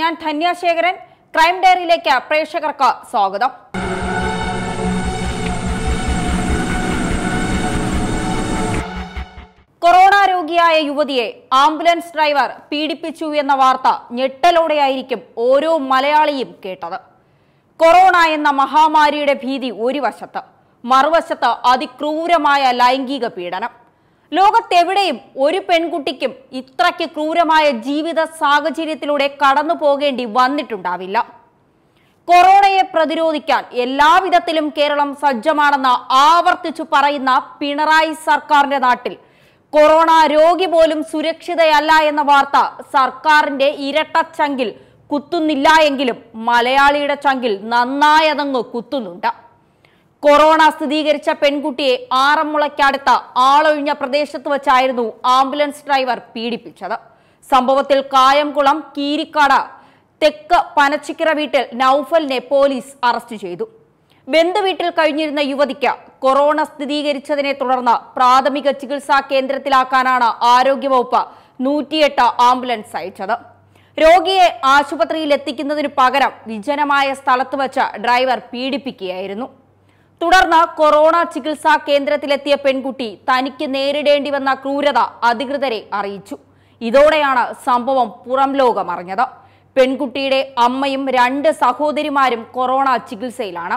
ഞാൻ ധന്യാശേഖരൻ ക്രൈം ഡയറിയിലേക്ക് പ്രേക്ഷകർക്ക് സ്വാഗതം കൊറോണ രോഗിയായ യുവതിയെ ആംബുലൻസ് ഡ്രൈവർ പീഡിപ്പിച്ചു എന്ന വാർത്ത ഞെട്ടലോടെയായിരിക്കും ഓരോ മലയാളിയും കേട്ടത് കൊറോണ എന്ന മഹാമാരിയുടെ ഭീതി ഒരു വശത്ത് മറുവശത്ത് അതിക്രൂരമായ ലൈംഗിക പീഡനം ലോകത്തെവിടെയും ഒരു പെൺകുട്ടിക്കും ഇത്രയ്ക്ക് ക്രൂരമായ ജീവിത സാഹചര്യത്തിലൂടെ കടന്നു പോകേണ്ടി വന്നിട്ടുണ്ടാവില്ല കൊറോണയെ പ്രതിരോധിക്കാൻ എല്ലാവിധത്തിലും കേരളം സജ്ജമാണെന്ന് ആവർത്തിച്ചു പറയുന്ന പിണറായി സർക്കാരിന്റെ നാട്ടിൽ കൊറോണ രോഗി പോലും സുരക്ഷിതയല്ല എന്ന വാർത്ത സർക്കാരിന്റെ ഇരട്ടച്ചങ്കിൽ കുത്തുന്നില്ല എങ്കിലും മലയാളിയുടെ ചങ്കിൽ നന്നായതങ്ങ് കുത്തുന്നുണ്ട് കൊറോണ സ്ഥിരീകരിച്ച പെൺകുട്ടിയെ ആറന്മുളയ്ക്കടുത്ത ആളൊഴിഞ്ഞ പ്രദേശത്ത് വച്ചായിരുന്നു ആംബുലൻസ് ഡ്രൈവർ പീഡിപ്പിച്ചത് സംഭവത്തിൽ കായംകുളം കീരിക്കാട് തെക്ക് പനച്ചിക്കര വീട്ടിൽ നൌഫലിനെ പോലീസ് അറസ്റ്റ് ചെയ്തു ബന്ധുവീട്ടിൽ കഴിഞ്ഞിരുന്ന യുവതിക്ക് കൊറോണ സ്ഥിരീകരിച്ചതിനെ തുടർന്ന് പ്രാഥമിക ചികിത്സാ കേന്ദ്രത്തിലാക്കാനാണ് ആരോഗ്യവകുപ്പ് നൂറ്റിയെട്ട് ആംബുലൻസ് അയച്ചത് രോഗിയെ ആശുപത്രിയിൽ എത്തിക്കുന്നതിനു പകരം വിജനമായ സ്ഥലത്ത് വച്ച് ഡ്രൈവർ പീഡിപ്പിക്കുകയായിരുന്നു തുടർന്ന് കൊറോണ ചികിത്സാ കേന്ദ്രത്തിലെത്തിയ പെൺകുട്ടി തനിക്ക് നേരിടേണ്ടി വന്ന ക്രൂരത അധികൃതരെ അറിയിച്ചു ഇതോടെയാണ് സംഭവം പുറം ലോകമറിഞ്ഞത് പെൺകുട്ടിയുടെ അമ്മയും രണ്ട് സഹോദരിമാരും കൊറോണ ചികിത്സയിലാണ്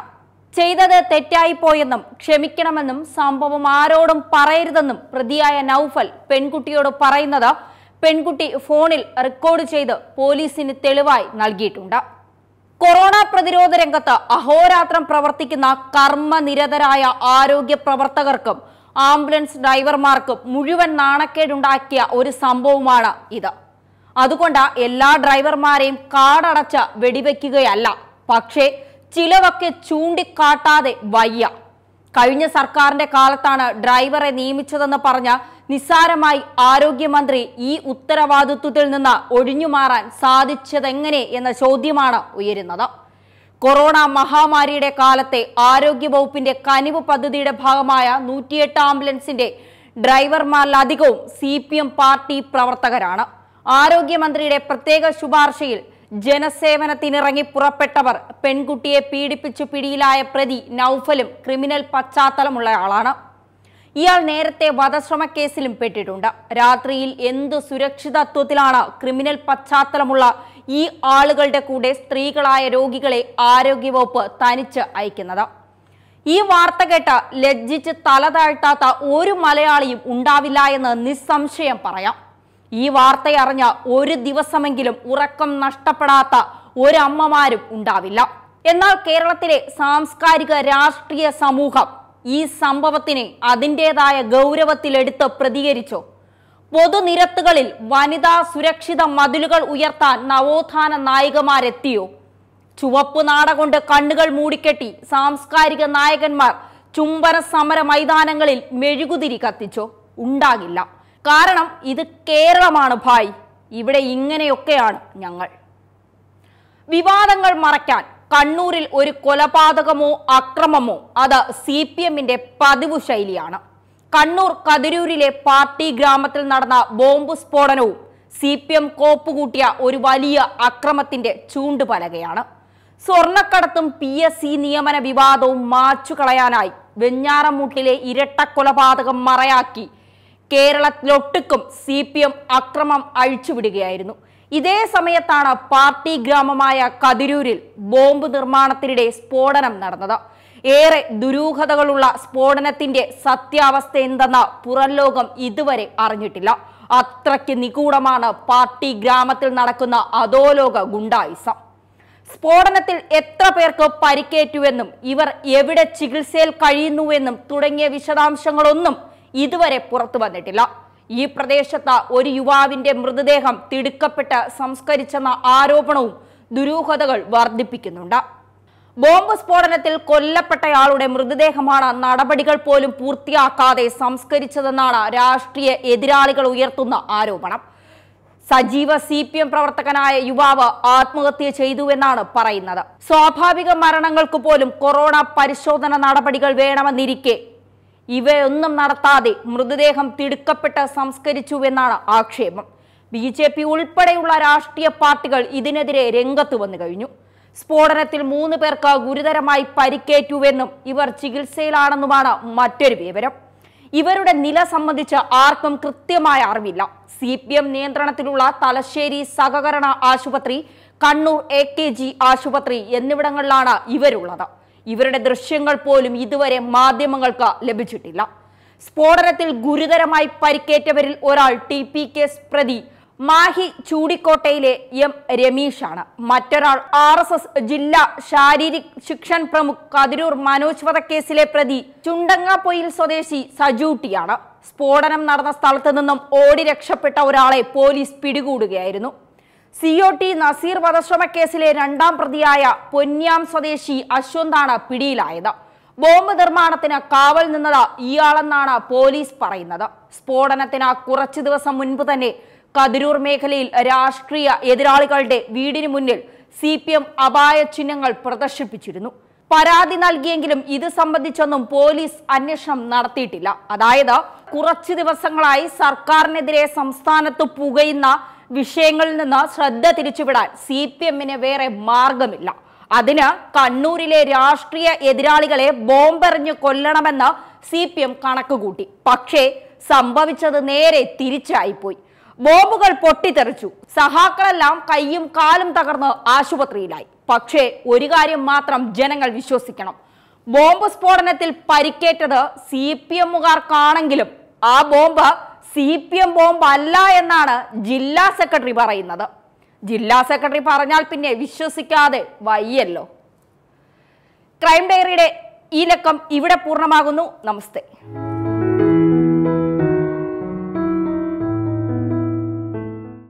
ചെയ്തത് തെറ്റായിപ്പോയെന്നും ക്ഷമിക്കണമെന്നും സംഭവം ആരോടും പറയരുതെന്നും പ്രതിയായ നൌഫൽ പെൺകുട്ടിയോട് പറയുന്നത് പെൺകുട്ടി ഫോണിൽ റെക്കോർഡ് ചെയ്ത് പോലീസിന് തെളിവായി നൽകിയിട്ടുണ്ട് കൊറോണ പ്രതിരോധ രംഗത്ത് അഹോരാത്രം പ്രവർത്തിക്കുന്ന കർമ്മനിരതരായ ആരോഗ്യ പ്രവർത്തകർക്കും ആംബുലൻസ് ഡ്രൈവർമാർക്കും മുഴുവൻ നാണക്കേടുണ്ടാക്കിയ ഒരു സംഭവമാണ് ഇത് അതുകൊണ്ട് എല്ലാ ഡ്രൈവർമാരെയും കാടടച്ച് വെടിവെക്കുകയല്ല പക്ഷേ ചിലവൊക്കെ ചൂണ്ടിക്കാട്ടാതെ വയ്യ കഴിഞ്ഞ സർക്കാരിന്റെ കാലത്താണ് ഡ്രൈവറെ നിയമിച്ചതെന്ന് പറഞ്ഞ നിസ്സാരമായി ആരോഗ്യമന്ത്രി ഈ ഉത്തരവാദിത്വത്തിൽ നിന്ന് ഒഴിഞ്ഞുമാറാൻ സാധിച്ചതെങ്ങനെ എന്ന ചോദ്യമാണ് ഉയരുന്നത് കൊറോണ മഹാമാരിയുടെ കാലത്തെ ആരോഗ്യ വകുപ്പിന്റെ കനിവ് പദ്ധതിയുടെ ഭാഗമായ നൂറ്റിയെട്ട് ആംബുലൻസിന്റെ ഡ്രൈവർമാരിലധികവും സി പി എം പാർട്ടി പ്രവർത്തകരാണ് ആരോഗ്യമന്ത്രിയുടെ പ്രത്യേക ശുപാർശയിൽ ജനസേവനത്തിനിറങ്ങി പുറപ്പെട്ടവർ പെൺകുട്ടിയെ പീഡിപ്പിച്ചു പിടിയിലായ പ്രതി നൌഫലും ക്രിമിനൽ പശ്ചാത്തലമുള്ളയാളാണ് ഇയാൾ നേരത്തെ വധശ്രമക്കേസിലും പെട്ടിട്ടുണ്ട് രാത്രിയിൽ എന്തു സുരക്ഷിതത്വത്തിലാണ് ക്രിമിനൽ പശ്ചാത്തലമുള്ള ഈ ആളുകളുടെ കൂടെ സ്ത്രീകളായ രോഗികളെ ആരോഗ്യവകുപ്പ് തനിച്ച് അയക്കുന്നത് ഈ വാർത്ത കേട്ട ലജ്ജിച്ച് തല താഴ്ത്താത്ത ഒരു മലയാളിയും ഉണ്ടാവില്ല എന്ന് നിസ്സംശയം പറയാം ഈ വാർത്തയറിഞ്ഞ ഒരു ദിവസമെങ്കിലും ഉറക്കം നഷ്ടപ്പെടാത്ത ഒരമ്മമാരും ഉണ്ടാവില്ല എന്നാൽ കേരളത്തിലെ സാംസ്കാരിക രാഷ്ട്രീയ സമൂഹം ഈ സംഭവത്തിന് അതിൻ്റെതായ ഗൗരവത്തിലെടുത്ത് പ്രതികരിച്ചു പൊതുനിരത്തുകളിൽ വനിതാ സുരക്ഷിത മതിലുകൾ ഉയർത്താൻ നവോത്ഥാന നായികമാരെത്തിയോ ചുവപ്പ് നാട കൊണ്ട് കണ്ണുകൾ മൂടിക്കെട്ടി സാംസ്കാരിക നായകന്മാർ ചുംബന സമര മൈതാനങ്ങളിൽ മെഴുകുതിരി കത്തിച്ചോ ഉണ്ടാകില്ല കാരണം ഇത് കേരളമാണ് ഭായ് ഇവിടെ ഇങ്ങനെയൊക്കെയാണ് ഞങ്ങൾ വിവാദങ്ങൾ മറയ്ക്കാൻ കണ്ണൂരിൽ ഒരു കൊലപാതകമോ അക്രമമോ അത് സി പി എമ്മിന്റെ പതിവ് ശൈലിയാണ് കണ്ണൂർ കതിരൂരിലെ പാർട്ടി ഗ്രാമത്തിൽ നടന്ന ബോംബ് സ്ഫോടനവും സി പി എം കോപ്പുകൂട്ടിയ ഒരു വലിയ അക്രമത്തിന്റെ ചൂണ്ടുപലകയാണ് സ്വർണക്കടത്തും പി എസ് സി നിയമന വിവാദവും മാച്ചു കളയാനായി വെഞ്ഞാറമൂട്ടിലെ ഇരട്ട കൊലപാതകം മറയാക്കി കേരളത്തിലൊട്ടുക്കും സി പി എം അക്രമം അഴിച്ചുവിടുകയായിരുന്നു ഇതേ സമയത്താണ് പാർട്ടി ഗ്രാമമായ കതിരൂരിൽ ബോംബ് നിർമ്മാണത്തിനിടെ സ്ഫോടനം നടന്നത് ഏറെ ദുരൂഹതകളുള്ള സ്ഫോടനത്തിന്റെ സത്യാവസ്ഥ എന്തെന്ന് പുറം ലോകം ഇതുവരെ അറിഞ്ഞിട്ടില്ല അത്രയ്ക്ക് നിഗൂഢമാണ് പാർട്ടി ഗ്രാമത്തിൽ നടക്കുന്ന അധോലോക ഗുണ്ടായിസം സ്ഫോടനത്തിൽ എത്ര പേർക്ക് പരിക്കേറ്റുവെന്നും ഇവർ എവിടെ ചികിത്സയിൽ കഴിയുന്നുവെന്നും തുടങ്ങിയ വിശദാംശങ്ങളൊന്നും ഇതുവരെ പുറത്തു വന്നിട്ടില്ല ഈ പ്രദേശത്ത് ഒരു യുവാവിന്റെ മൃതദേഹം തിടുക്കപ്പെട്ട് സംസ്കരിച്ചെന്ന ആരോപണവും ദുരൂഹതകൾ വർദ്ധിപ്പിക്കുന്നുണ്ട് ബോംബ് സ്ഫോടനത്തിൽ കൊല്ലപ്പെട്ടയാളുടെ മൃതദേഹമാണ് നടപടികൾ പോലും പൂർത്തിയാക്കാതെ സംസ്കരിച്ചതെന്നാണ് രാഷ്ട്രീയ എതിരാളികൾ ഉയർത്തുന്ന ആരോപണം സജീവ സി പി എം പ്രവർത്തകനായ യുവാവ് ആത്മഹത്യ ചെയ്തുവെന്നാണ് പറയുന്നത് സ്വാഭാവിക മരണങ്ങൾക്ക് പോലും കൊറോണ പരിശോധന നടപടികൾ വേണമെന്നിരിക്കെ ഇവയൊന്നും നടത്താതെ മൃതദേഹം തിടുക്കപ്പെട്ട് സംസ്കരിച്ചുവെന്നാണ് ആക്ഷേപം ബി ജെ പി ഉൾപ്പെടെയുള്ള രാഷ്ട്രീയ പാർട്ടികൾ ഇതിനെതിരെ രംഗത്ത് വന്നു കഴിഞ്ഞു സ്ഫോടനത്തിൽ മൂന്ന് പേർക്ക് ഗുരുതരമായി പരിക്കേറ്റുവെന്നും ഇവർ ചികിത്സയിലാണെന്നുമാണ് മറ്റൊരു വിവരം ഇവരുടെ നില സംബന്ധിച്ച് ആർക്കും കൃത്യമായ അറിവില്ല സി പി എം നിയന്ത്രണത്തിലുള്ള തലശ്ശേരി സഹകരണ ആശുപത്രി കണ്ണൂർ എ കെ ജി ആശുപത്രി എന്നിവിടങ്ങളിലാണ് ഇവരുള്ളത് ഇവരുടെ ദൃശ്യങ്ങൾ പോലും ഇതുവരെ മാധ്യമങ്ങൾക്ക് ലഭിച്ചിട്ടില്ല സ്ഫോടനത്തിൽ ഗുരുതരമായി പരിക്കേറ്റവരിൽ ഒരാൾ ടി പി കേസ് പ്രതി മാഹി ചൂടിക്കോട്ടയിലെ എം രമീഷാണ് മറ്റൊരാൾ ആർ എസ് എസ് ജില്ലാ ശാരീരിക് ശിക്ഷൻ പ്രമുഖ് കതിരൂർ മനോജ് വധക്കേസിലെ പ്രതി ചുണ്ടങ്ങാപ്പൊയിൽ സ്വദേശി സജൂട്ടിയാണ് സ്ഫോടനം നടന്ന സ്ഥലത്തു നിന്നും ഓടി രക്ഷപ്പെട്ട ഒരാളെ പോലീസ് പിടികൂടുകയായിരുന്നു സി ഒ ടി നസീർ വധശ്രമക്കേസിലെ രണ്ടാം പ്രതിയായ പൊന്നാം സ്വദേശി അശ്വന്താണ് പിടിയിലായത് ബോംബ് നിർമ്മാണത്തിന് കാവൽ നിന്നത് ഇയാളെന്നാണ് പോലീസ് പറയുന്നത് സ്ഫോടനത്തിന് കുറച്ചു ദിവസം മുൻപ് തന്നെ കതിരൂർ മേഖലയിൽ രാഷ്ട്രീയ എതിരാളികളുടെ വീടിന് മുന്നിൽ സി പി എം അപായ ചിഹ്നങ്ങൾ പ്രദർശിപ്പിച്ചിരുന്നു പരാതി നൽകിയെങ്കിലും ഇത് സംബന്ധിച്ചൊന്നും പോലീസ് അന്വേഷണം നടത്തിയിട്ടില്ല അതായത് കുറച്ചു ദിവസങ്ങളായി സർക്കാരിനെതിരെ സംസ്ഥാനത്ത് പുകയുന്ന വിഷയങ്ങളിൽ നിന്ന് ശ്രദ്ധ തിരിച്ചുവിടാൻ സി പി എമ്മിന് വേറെ മാർഗമില്ല അതിന് കണ്ണൂരിലെ രാഷ്ട്രീയ എതിരാളികളെ ബോംബെറിഞ്ഞ് കൊല്ലണമെന്ന് സി പി എം കണക്കുകൂട്ടി പക്ഷേ സംഭവിച്ചത് നേരെ തിരിച്ചായിപ്പോയി ബോംബുകൾ പൊട്ടിത്തെറിച്ചു സഹാക്കളെല്ലാം കൈയും കാലും തകർന്ന് ആശുപത്രിയിലായി പക്ഷേ ഒരു കാര്യം മാത്രം ജനങ്ങൾ വിശ്വസിക്കണം ബോംബ് സ്ഫോടനത്തിൽ പരിക്കേറ്റത് സി പി എമ്മുകാർക്കാണെങ്കിലും ആ bomb C P M bomb അല്ല എന്നാണ് ജില്ലാ സെക്രട്ടറി പറയുന്നത് ജില്ലാ സെക്രട്ടറി പറഞ്ഞാൽ പിന്നെ വിശ്വസിക്കാതെ വയ്യല്ലോ ക്രൈം ഡയറിയുടെ ഈ ലക്കം ഇവിടെ പൂർണ്ണമാകുന്നു നമസ്തേ